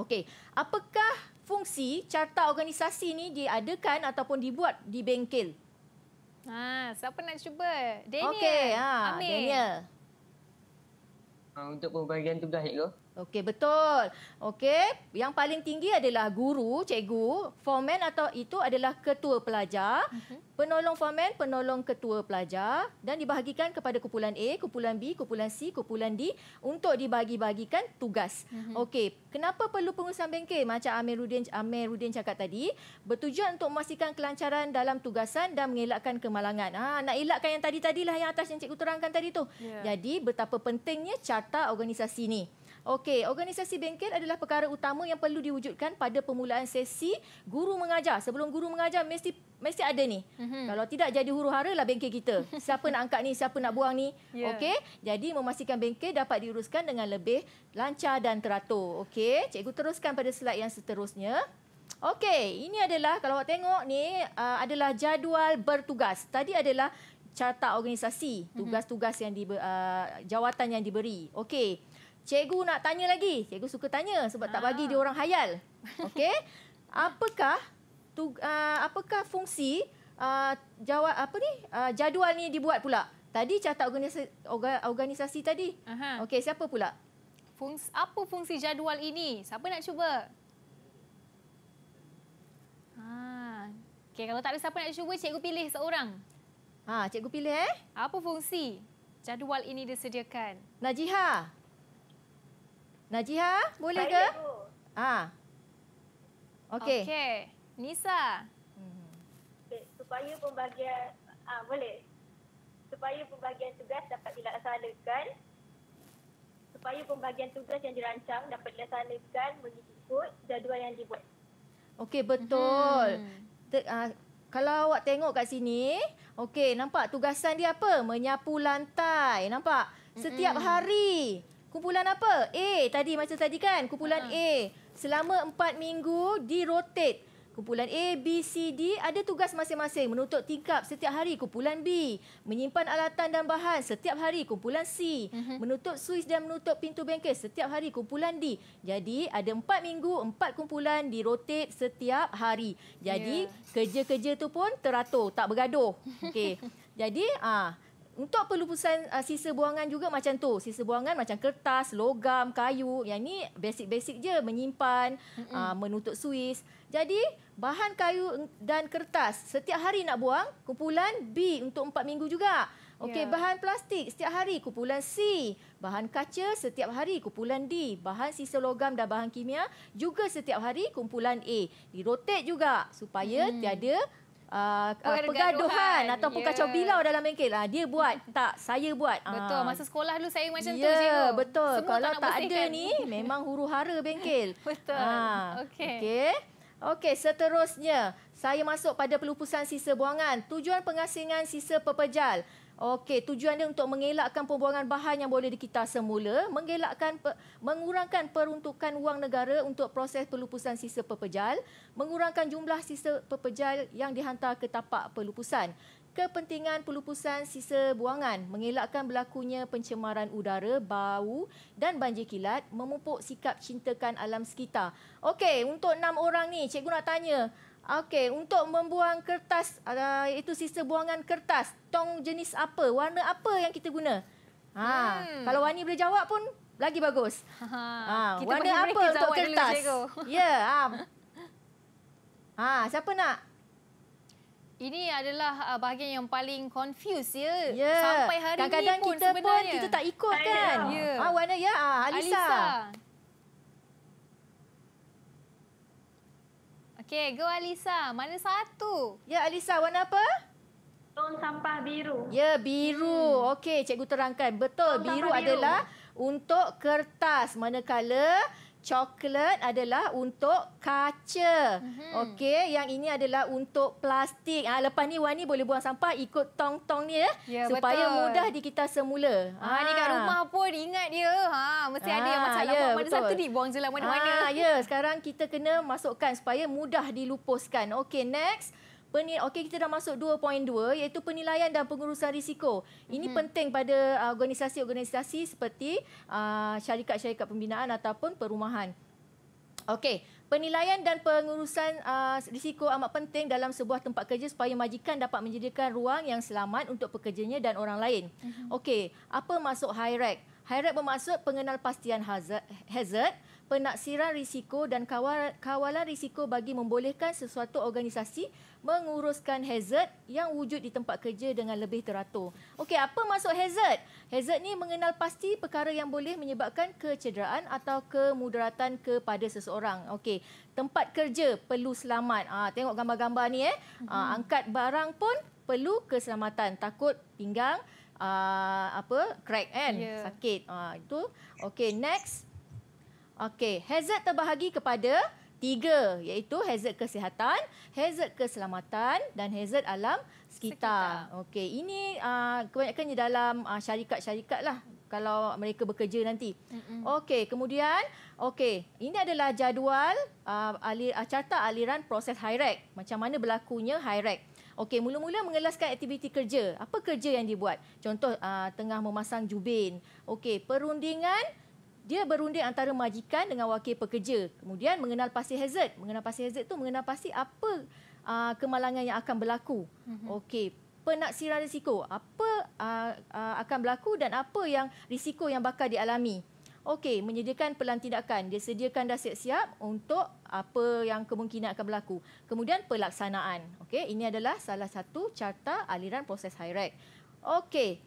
Okey, apakah fungsi carta organisasi ni diadakan ataupun dibuat di bengkel? Ha, siapa nak cuba? Daniel. Okey, ha, Daniel. Uh, untuk pembagian tugas cikgu. Okey, betul. Okey, yang paling tinggi adalah guru, cikgu, foreman atau itu adalah ketua pelajar, mhm. penolong foreman, penolong ketua pelajar dan dibahagikan kepada kumpulan A, kumpulan B, kumpulan C, kumpulan D untuk dibagi-bagikan tugas. Mhm. Okey, kenapa perlu pengurusan bengkel? Macam Amiruddin Amiruddin cakap tadi, bertujuan untuk memastikan kelancaran dalam tugasan dan mengelakkan kemalangan. Ah, nak elakkan yang tadi-tadilah yang atas yang cikgu terangkan tadi tu. Yeah. Jadi, betapa pentingnya carta organisasi ni. Okey, organisasi bengkel adalah perkara utama yang perlu diwujudkan pada permulaan sesi guru mengajar. Sebelum guru mengajar mesti mesti ada ni. Mm-hmm. Kalau tidak jadi huru-hara lah bengkel kita. Siapa nak angkat ni, siapa nak buang ni. Yeah. Okey, jadi memastikan bengkel dapat diuruskan dengan lebih lancar dan teratur. Okey, cikgu teruskan pada slide yang seterusnya. Okey, ini adalah kalau awak tengok ni uh, adalah jadual bertugas. Tadi adalah carta organisasi, mhm. tugas-tugas yang di uh, jawatan yang diberi. Okey. Cikgu nak tanya lagi. Cikgu suka tanya sebab ha. tak bagi dia ah. orang hayal. Okey. Apakah tu, uh, apakah fungsi uh, ah, jawab apa ni? Uh, jadual ni dibuat pula. Tadi catat organisasi, organisasi tadi. Okey, siapa pula? Fungsi apa fungsi jadual ini? Siapa nak cuba? Ha. Okey, kalau tak ada siapa nak cuba, cikgu pilih seorang. Ha, cikgu pilih eh. Apa fungsi jadual ini disediakan? Najihah. Najiha, boleh ke? Ha. Okey. Okey. Nisa. Hmm. Okay. Supaya pembahagian ah ha, boleh. Supaya pembahagian tugas dapat dilaksanakan supaya pembahagian tugas yang dirancang dapat dilaksanakan mengikut jadual yang dibuat. Okey, betul. Hmm. Ah kalau awak tengok kat sini, okey, nampak tugasan dia apa? Menyapu lantai, nampak? Setiap hari Kumpulan apa? A tadi macam tadi kan? Kumpulan uh A. Selama empat minggu di rotate. Kumpulan A, B, C, D ada tugas masing-masing menutup tingkap setiap hari kumpulan B, menyimpan alatan dan bahan setiap hari kumpulan C, uh-huh. menutup suis dan menutup pintu bengkel setiap hari kumpulan D. Jadi ada empat minggu, empat kumpulan di rotate setiap hari. Jadi yeah. kerja-kerja tu pun teratur, tak bergaduh. Okay, Jadi ah untuk pelupusan uh, sisa buangan juga macam tu. Sisa buangan macam kertas, logam, kayu. Yang ni basic-basic je menyimpan, mm-hmm. uh, menutup suis. Jadi bahan kayu dan kertas setiap hari nak buang, kumpulan B untuk empat minggu juga. Okey, yeah. bahan plastik setiap hari kumpulan C, bahan kaca setiap hari kumpulan D, bahan sisa logam dan bahan kimia juga setiap hari kumpulan A. rotate juga supaya mm-hmm. tiada uh, ah, ah, pergaduhan ataupun yeah. kacau ya. bilau dalam bengkel. Uh, ah, dia buat, tak saya buat. Betul, masa sekolah dulu saya macam yeah, tu je. Ya, betul, Semua kalau tak, ada ni memang huru hara bengkel. betul, uh. okey. Okey, okay, seterusnya saya masuk pada pelupusan sisa buangan. Tujuan pengasingan sisa pepejal. Okey, tujuan dia untuk mengelakkan pembuangan bahan yang boleh dikita semula, mengelakkan mengurangkan peruntukan wang negara untuk proses pelupusan sisa pepejal, mengurangkan jumlah sisa pepejal yang dihantar ke tapak pelupusan. Kepentingan pelupusan sisa buangan mengelakkan berlakunya pencemaran udara, bau dan banjir kilat memupuk sikap cintakan alam sekitar. Okey, untuk enam orang ni, cikgu nak tanya, Okey, untuk membuang kertas, uh, itu sisa buangan kertas, tong jenis apa, warna apa yang kita guna? Ha, hmm. Kalau Wani boleh jawab pun, lagi bagus. Ha, ha, kita warna apa untuk kertas? Ya, um. ha, siapa nak? Ini adalah uh, bahagian yang paling confused ya. Yeah. Sampai hari ini pun kita sebenarnya. Kadang-kadang kita pun tak ikut kan? Yeah. Ha, warna ya, ah, Alisa. Alisa. Okey, go Alisa. Mana satu? Ya, Alisa, warna apa? Tong sampah biru. Ya, biru. Hmm. Okey, cikgu terangkan. Betul, Tung biru adalah untuk kertas. Manakala coklat adalah untuk kaca. Mm-hmm. Okey, yang ini adalah untuk plastik. Ah ha, lepas ni Wani boleh buang sampah ikut tong-tong ni ya. Yeah, supaya betul. mudah kita semula. Ha, ha ni kat ah. rumah pun ingat dia. Ha mesti ha, ada yang ah, macam yeah, lama mana satu ni buang je lah mana-mana. Ha, ya, yeah. sekarang kita kena masukkan supaya mudah dilupuskan. Okey, next penil okey kita dah masuk 2.2 iaitu penilaian dan pengurusan risiko. Ini mm-hmm. penting pada uh, organisasi-organisasi seperti uh, syarikat-syarikat pembinaan ataupun perumahan. Okey, penilaian dan pengurusan uh, risiko amat penting dalam sebuah tempat kerja supaya majikan dapat menjadikan ruang yang selamat untuk pekerjanya dan orang lain. Mm-hmm. Okey, apa masuk high rec? High rec bermaksud pengenal pastian hazard hazard penaksiran risiko dan kawalan risiko bagi membolehkan sesuatu organisasi menguruskan hazard yang wujud di tempat kerja dengan lebih teratur. Okey, apa maksud hazard? Hazard ni mengenal pasti perkara yang boleh menyebabkan kecederaan atau kemudaratan kepada seseorang. Okey, tempat kerja perlu selamat. Ah, ha, tengok gambar-gambar ni eh. Ha, angkat barang pun perlu keselamatan. Takut pinggang Uh, apa crack kan yeah. sakit uh, itu okey next Okey, hazard terbahagi kepada tiga iaitu hazard kesihatan, hazard keselamatan dan hazard alam sekitar. sekitar. Okey, ini uh, kebanyakannya dalam uh, syarikat-syarikat lah kalau mereka bekerja nanti. Okey, kemudian okey, ini adalah jadual uh, alir, uh, carta aliran proses hirek. Macam mana berlakunya hirek? Okey, mula-mula mengelaskan aktiviti kerja. Apa kerja yang dibuat? Contoh uh, tengah memasang jubin. Okey, perundingan dia berunding antara majikan dengan wakil pekerja. Kemudian mengenal pasti hazard. Mengenal pasti hazard tu mengenal pasti apa uh, kemalangan yang akan berlaku. Mm-hmm. Okey, penaksiran risiko. Apa uh, uh, akan berlaku dan apa yang risiko yang bakal dialami. Okey, menyediakan pelan tindakan. Dia sediakan dah siap-siap untuk apa yang kemungkinan akan berlaku. Kemudian pelaksanaan. Okey, ini adalah salah satu carta aliran proses high Okey,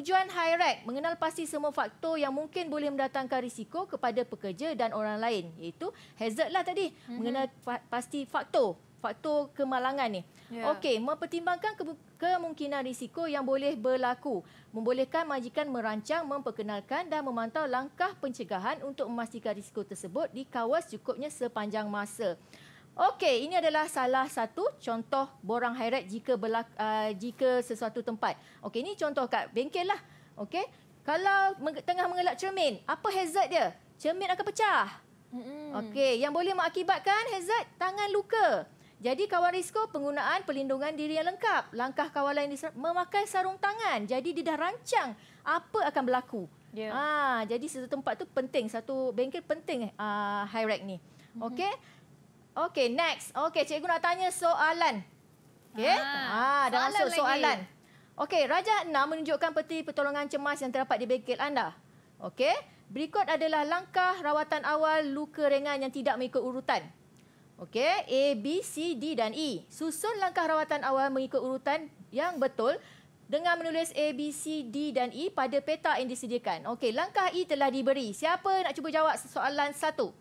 Tujuan HIREC mengenal pasti semua faktor yang mungkin boleh mendatangkan risiko kepada pekerja dan orang lain. Iaitu hazard lah tadi. Mm-hmm. Mengenal fa- pasti faktor. Faktor kemalangan ni. Yeah. Okey, mempertimbangkan ke- kemungkinan risiko yang boleh berlaku. Membolehkan majikan merancang, memperkenalkan dan memantau langkah pencegahan untuk memastikan risiko tersebut dikawal secukupnya sepanjang masa. Okey, ini adalah salah satu contoh borang hairat jika berlaku, uh, jika sesuatu tempat. Okey, ini contoh kat bengkel lah. Okey, kalau tengah mengelak cermin, apa hazard dia? Cermin akan pecah. Okey, yang boleh mengakibatkan hazard tangan luka. Jadi kawal risiko penggunaan pelindungan diri yang lengkap. Langkah kawalan yang memakai sarung tangan. Jadi dia dah rancang apa akan berlaku. Yeah. Ah, jadi satu tempat tu penting, satu bengkel penting eh, uh, ah, high rack ni. Okey. Mm-hmm. Okey, next. Okey, cikgu nak tanya soalan. Okey? Ha, ah, ah, ha soalan dah masuk soalan. Okey, Raja 6 menunjukkan peti pertolongan cemas yang terdapat di bengkel anda. Okey? Berikut adalah langkah rawatan awal luka ringan yang tidak mengikut urutan. Okey, A, B, C, D dan E. Susun langkah rawatan awal mengikut urutan yang betul dengan menulis A, B, C, D dan E pada peta yang disediakan. Okey, langkah E telah diberi. Siapa nak cuba jawab soalan satu?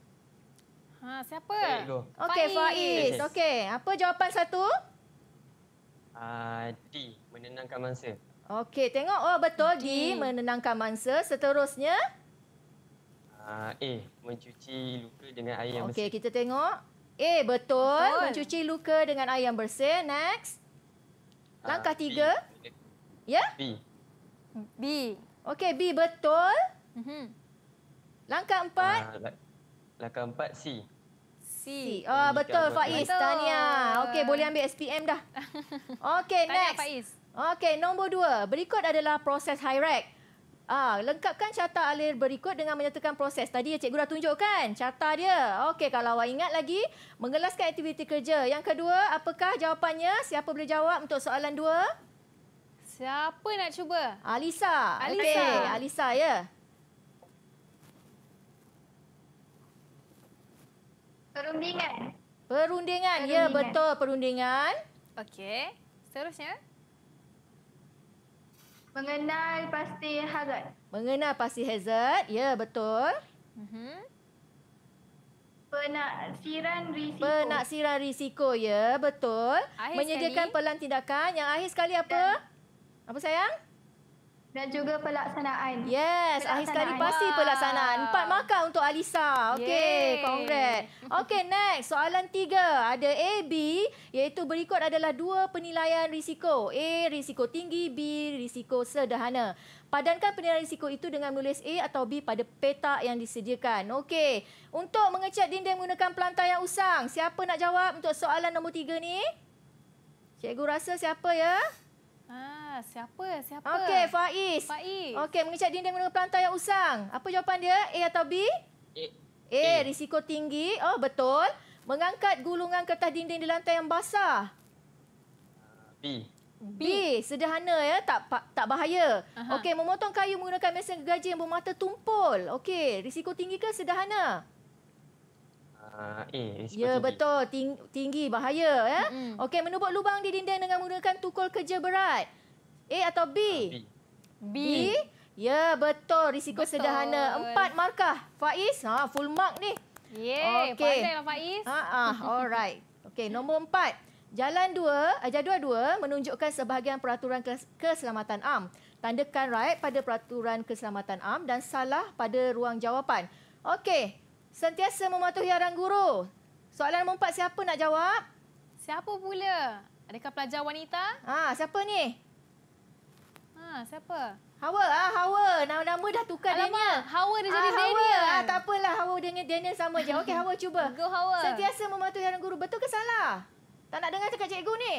Ha, siapa? Okey, Faiz. Okey, apa jawapan satu? Di, uh, ah, menenangkan mangsa. Okey, tengok. Oh, betul. D menenangkan mangsa. Seterusnya? Uh, A, mencuci luka dengan air yang okay, bersih. Okey, kita tengok. A, betul. betul. Mencuci luka dengan air yang bersih. Next. Ah, langkah uh, tiga. Ya? B. B. Okey, B, betul. Mm -hmm. Langkah empat. Uh, langkah empat, C. Si. Oh, betul Faiz. Tania. Okey, boleh ambil SPM dah. Okey, next. Faiz. Okey, nombor dua. Berikut adalah proses Hyrex. Ah, lengkapkan carta alir berikut dengan menyatakan proses. Tadi ya cikgu dah tunjukkan carta dia. Okey, kalau awak ingat lagi, mengelaskan aktiviti kerja. Yang kedua, apakah jawapannya? Siapa boleh jawab untuk soalan dua? Siapa nak cuba? Alisa. Alisa. Okey, Alisa ya. Perundingan. Perundingan. perundingan. Ya, betul. Perundingan. Okey. Seterusnya. Mengenal pasti hazard. Mengenal pasti hazard. Ya, betul. Mm-hmm. Penaksiran risiko. Penaksiran risiko. Ya, betul. Akhir Menyediakan sekali. pelan tindakan. Yang akhir sekali apa? Dan apa sayang? dan juga pelaksanaan. Yes, pelaksanaan. akhir sekali pasti wow. pelaksanaan. Empat markah untuk Alisa. Okey, congrats. Okey, next. Soalan tiga. Ada A, B iaitu berikut adalah dua penilaian risiko. A, risiko tinggi. B, risiko sederhana. Padankan penilaian risiko itu dengan menulis A atau B pada peta yang disediakan. Okey, untuk mengecat dinding menggunakan pelantar yang usang. Siapa nak jawab untuk soalan nombor tiga ni? Cikgu rasa siapa ya? Haa. Ah siapa? Siapa? Okey, Faiz. Faiz. Okey, mengecat dinding menunggu pelantar yang usang. Apa jawapan dia? A atau B? A. A. A. Risiko tinggi. Oh, betul. Mengangkat gulungan kertas dinding di lantai yang basah. B. B. B. Sederhana ya, tak tak bahaya. Okey, memotong kayu menggunakan mesin gergaji yang bermata tumpul. Okey, risiko tinggi ke sederhana? Uh, ya tinggi. betul, Ting, tinggi bahaya ya. Mm -hmm. Okey, menubuk lubang di dinding dengan menggunakan tukul kerja berat. A atau B? Uh, B. B. B. Ya, betul. Risiko betul. sederhana. Empat markah. Faiz, ha, full mark ni. Ye, okay. pandai lah Faiz. Ha, uh, alright. Okey, nombor empat. Jalan dua, eh, jadual dua menunjukkan sebahagian peraturan keselamatan am. Tandakan right pada peraturan keselamatan am dan salah pada ruang jawapan. Okey, sentiasa mematuhi arahan guru. Soalan nombor empat, siapa nak jawab? Siapa pula? Adakah pelajar wanita? Ah, ha, siapa ni? Ah, siapa? Hawa ah Hawa nama nama dah tukar Alamak, Daniel. Hawa dah jadi Daniel. Ah, tak apalah Hawa dengan Daniel sama je. Okey Hawa cuba. Go Hawa. Sentiasa mematuhi arahan guru betul ke salah? Tak nak dengar cakap cikgu ni.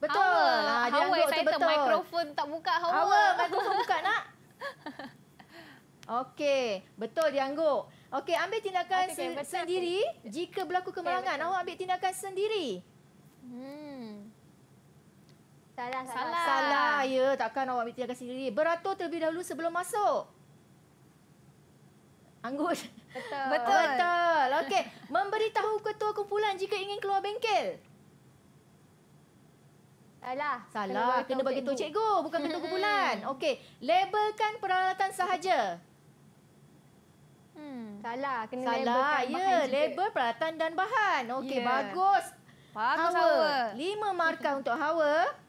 Betul. Hawa, ah, dia Hawa betul. microphone tak buka Hawa. Hawa tak buka nak? Okey, betul dia angguk. Okey, ambil tindakan okay, okay, sendiri okay. jika berlaku kemalangan. Okay, ya, Awak ambil tindakan sendiri. Hmm. Salah, salah. Salah, salah ya. Takkan awak ambil tindakan sendiri. Beratur terlebih dahulu sebelum masuk. Anggut. Betul. Betul. Betul. Okey. Memberitahu ketua kumpulan jika ingin keluar bengkel. Salah. Salah. Kena, bagi tahu cikgu. cikgu. Bukan ketua kumpulan. Okey. Labelkan peralatan sahaja. Hmm. Salah. Kena Salah. labelkan ya. bahan Label, juga. Label peralatan dan bahan. Okey. Yeah. Bagus. Bagus Hawa. Hawa. Lima markah untuk Hawa.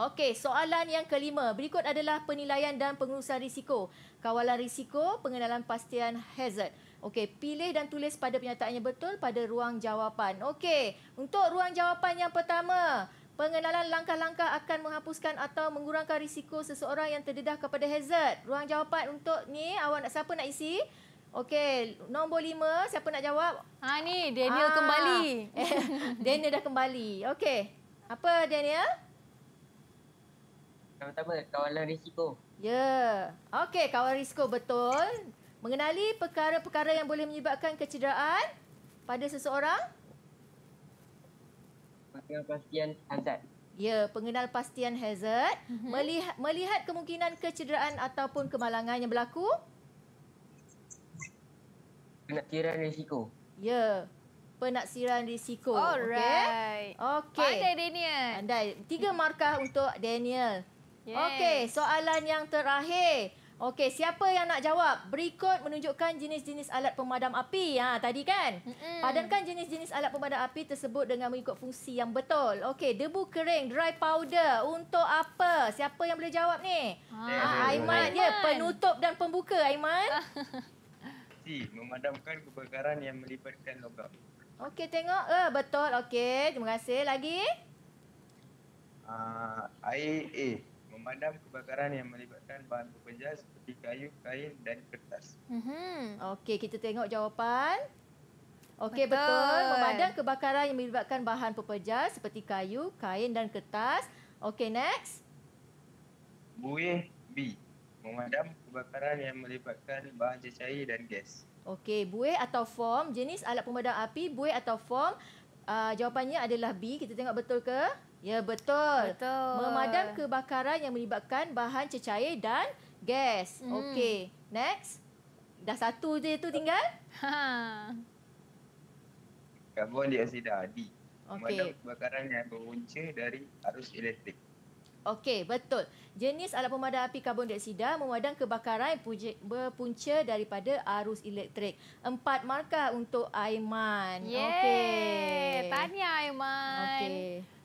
Okey, soalan yang kelima. Berikut adalah penilaian dan pengurusan risiko. Kawalan risiko, pengenalan pastian hazard. Okey, pilih dan tulis pada penyataannya betul pada ruang jawapan. Okey, untuk ruang jawapan yang pertama, pengenalan langkah-langkah akan menghapuskan atau mengurangkan risiko seseorang yang terdedah kepada hazard. Ruang jawapan untuk ni, awak nak siapa nak isi? Okey, nombor lima, siapa nak jawab? Ha ni, Daniel ah. kembali. Daniel dah kembali. Okey, apa Daniel? Pertama, kawalan risiko. Ya. Yeah. Okey, kawalan risiko betul. Mengenali perkara-perkara yang boleh menyebabkan kecederaan pada seseorang? Pengenal pastian hazard. Ya, yeah, pengenal pastian hazard. Mhm. melihat, melihat kemungkinan kecederaan ataupun kemalangan yang berlaku? Penaksiran risiko. Ya. Yeah. Penaksiran risiko. Alright. Okey. Okay. Pandai Daniel. Pandai. Tiga markah untuk Daniel. Okey, soalan yang terakhir. Okey, siapa yang nak jawab? Berikut menunjukkan jenis-jenis alat pemadam api. Ha, tadi kan? Mm-mm. Padankan jenis-jenis alat pemadam api tersebut dengan mengikut fungsi yang betul. Okey, debu kering, dry powder. Untuk apa? Siapa yang boleh jawab ni? Ha, ha, Aiman dia, penutup dan pembuka. Aiman? Si, memadamkan kebakaran yang melibatkan logam. Okey, tengok. Uh, betul. Okey, terima kasih. Lagi? Uh, air A pemadam kebakaran yang melibatkan bahan pepejal seperti kayu, kain dan kertas. Mhm. Okey, kita tengok jawapan. Okey betul. betul. Pemadam kebakaran yang melibatkan bahan pepejal seperti kayu, kain dan kertas. Okey, next. Buih B. Pemadam kebakaran yang melibatkan bahan cecair dan gas. Okey, buih atau foam jenis alat pemadam api, buih atau foam Uh, jawapannya adalah B. Kita tengok betul ke? Ya betul. betul. Memadam kebakaran yang melibatkan bahan cecair dan gas. Hmm. Okey. Next. Dah satu je tu tinggal. Ha. Carbon D. Okay. Memadam kebakaran yang berpunca dari arus elektrik. Okey, betul. Jenis alat pemadam api karbon dioksida memadam kebakaran berpunca daripada arus elektrik. Empat markah untuk Aiman. Okey Okay. Tahniah Aiman. Okey.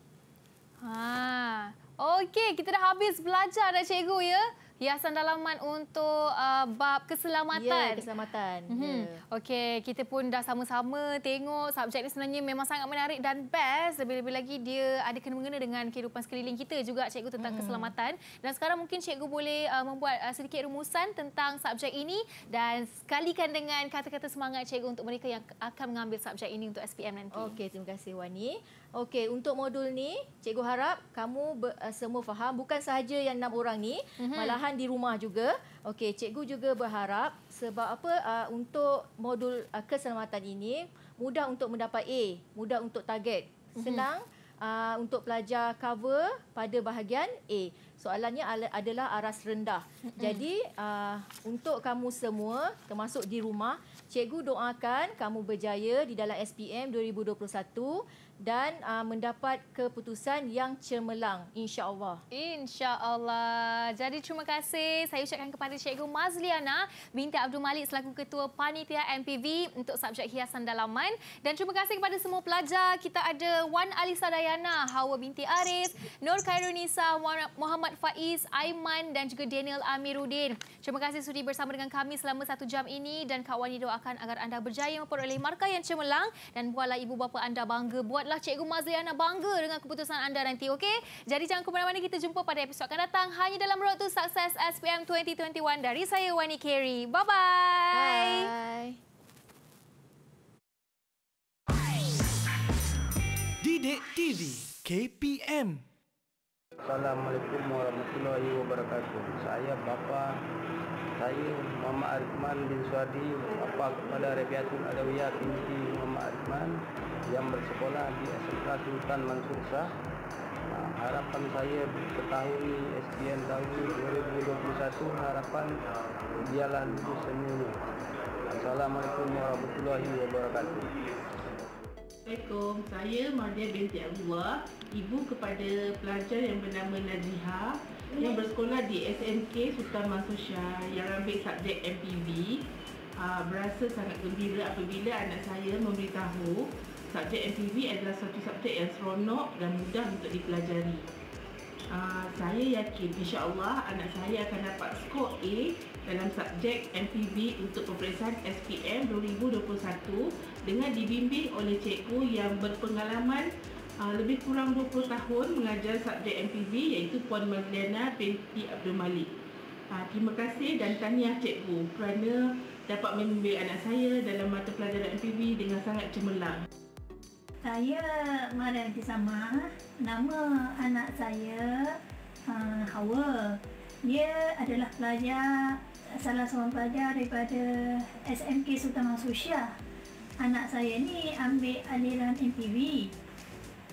Ha. Okey, kita dah habis belajar dah cikgu ya. Hiasan dalaman untuk uh, bab keselamatan. Ya, keselamatan. Mm -hmm. ya. Okey, kita pun dah sama-sama tengok subjek ni sebenarnya memang sangat menarik dan best. Lebih-lebih lagi dia ada kena-mengena dengan kehidupan sekeliling kita juga cikgu tentang mm. keselamatan. Dan sekarang mungkin cikgu boleh uh, membuat uh, sedikit rumusan tentang subjek ini dan sekalikan dengan kata-kata semangat cikgu untuk mereka yang akan mengambil subjek ini untuk SPM nanti. Okey, terima kasih Wani. Okey, untuk modul ni, cikgu harap kamu ber, uh, eh, semua faham bukan sahaja yang enam orang ni, mm-hmm. malahan di rumah juga. Okey, cikgu juga berharap sebab apa uh, untuk modul uh, keselamatan ini mudah untuk mendapat A, mudah untuk target. Mhm. Senang mm-hmm. uh, untuk pelajar cover pada bahagian A. Soalannya adalah aras rendah. Mm-hmm. Jadi, uh, untuk kamu semua termasuk di rumah, cikgu doakan kamu berjaya di dalam SPM 2021 dan uh, mendapat keputusan yang cemerlang Insya Allah. Insya Allah. jadi terima kasih saya ucapkan kepada cikgu Mazliana binti Abdul Malik selaku ketua panitia MPV untuk subjek hiasan dalaman dan terima kasih kepada semua pelajar kita ada Wan Alisa Dayana Hawa binti Arif Nur Khairunisa Muhammad Faiz Aiman dan juga Daniel Amiruddin terima kasih sudi bersama dengan kami selama satu jam ini dan kawan doakan agar anda berjaya memperoleh markah yang cemerlang dan buatlah ibu bapa anda bangga buat buatlah Cikgu Mazliana bangga dengan keputusan anda nanti. Okay? Jadi jangan ke mana-mana kita jumpa pada episod akan datang hanya dalam Road to Success SPM 2021 dari saya Wani Carey. Bye-bye. Bye. Didik TV KPM Assalamualaikum warahmatullahi wabarakatuh. Saya bapa saya Muhammad Arifman bin Suadi, bapa kepada Rabiatul Adawiyah binti Muhammad Arifman yang bersekolah di SMK Sultan Mansur Shah. Ah, harapan saya ketahui SPM tahun 2021 harapan jalan lulus semuanya. Assalamualaikum warahmatullahi wabarakatuh. Assalamualaikum. Saya Mardia binti Abdullah, ibu kepada pelajar yang bernama Najiha yang bersekolah di SMK Sultan Mansur Shah yang ambil subjek MPB. Ah, berasa sangat gembira apabila anak saya memberitahu subjek MPV adalah satu subjek yang seronok dan mudah untuk dipelajari. Uh, saya yakin insya-Allah anak saya akan dapat skor A dalam subjek MPV untuk peperiksaan SPM 2021 dengan dibimbing oleh cikgu yang berpengalaman uh, lebih kurang 20 tahun mengajar subjek MPV iaitu Puan Madlena binti Abdul Malik. Uh, terima kasih dan tanya cikgu kerana dapat membimbing anak saya dalam mata pelajaran MPV dengan sangat cemerlang. Saya mara nanti sama. Nama anak saya uh, Hawa. Dia adalah pelajar salah seorang pelajar daripada SMK Sultan Mansur Anak saya ni ambil aliran MPV.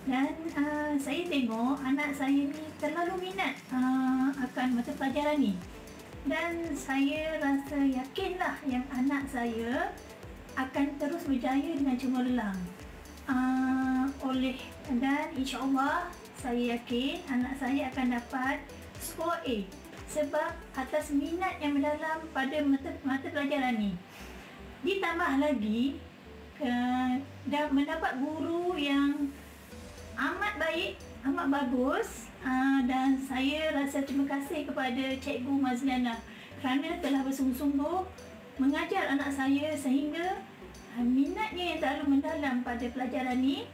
Dan uh, saya tengok anak saya ni terlalu minat uh, akan mata pelajaran ni. Dan saya rasa yakinlah yang anak saya akan terus berjaya dengan cuma lelang uh, oleh dan insyaallah saya yakin anak saya akan dapat skor A sebab atas minat yang mendalam pada mata, mata pelajaran ini ditambah lagi uh, mendapat guru yang amat baik amat bagus uh, dan saya rasa terima kasih kepada cikgu Mazliana kerana telah bersungguh-sungguh mengajar anak saya sehingga Ah, minatnya yang terlalu mendalam pada pelajaran ni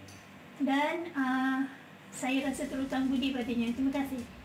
dan uh, saya rasa terhutang budi padanya. Terima kasih.